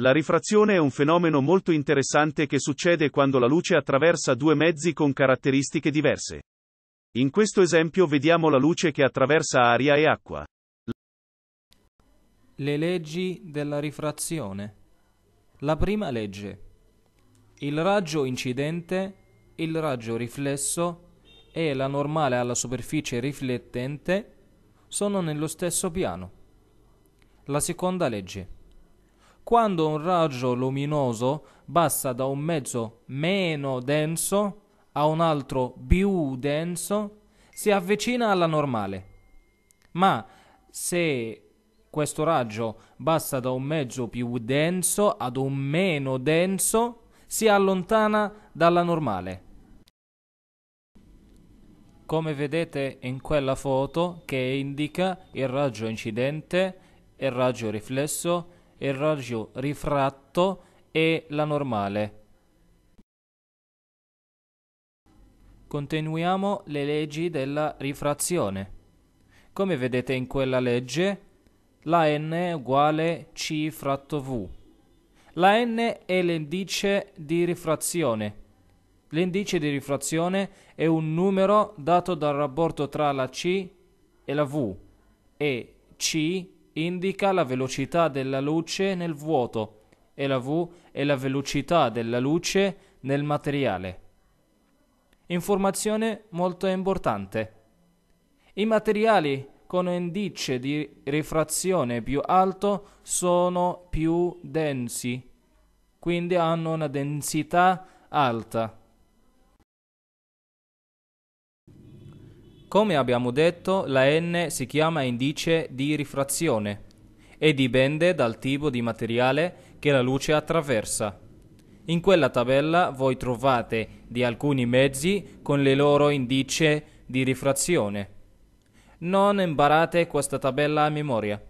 La rifrazione è un fenomeno molto interessante che succede quando la luce attraversa due mezzi con caratteristiche diverse. In questo esempio vediamo la luce che attraversa aria e acqua. Le leggi della rifrazione. La prima legge. Il raggio incidente, il raggio riflesso e la normale alla superficie riflettente sono nello stesso piano. La seconda legge quando un raggio luminoso passa da un mezzo meno denso a un altro più denso, si avvicina alla normale. Ma se questo raggio passa da un mezzo più denso ad un meno denso, si allontana dalla normale. Come vedete in quella foto che indica il raggio incidente, il raggio riflesso il raggio rifratto e la normale. Continuiamo le leggi della rifrazione. Come vedete in quella legge, la n è uguale c fratto v. La n è l'indice di rifrazione. L'indice di rifrazione è un numero dato dal rapporto tra la c e la v e c indica la velocità della luce nel vuoto e la V è la velocità della luce nel materiale. Informazione molto importante. I materiali con un indice di rifrazione più alto sono più densi, quindi hanno una densità alta. Come abbiamo detto, la n si chiama indice di rifrazione e dipende dal tipo di materiale che la luce attraversa. In quella tabella voi trovate di alcuni mezzi con le loro indice di rifrazione. Non imparate questa tabella a memoria.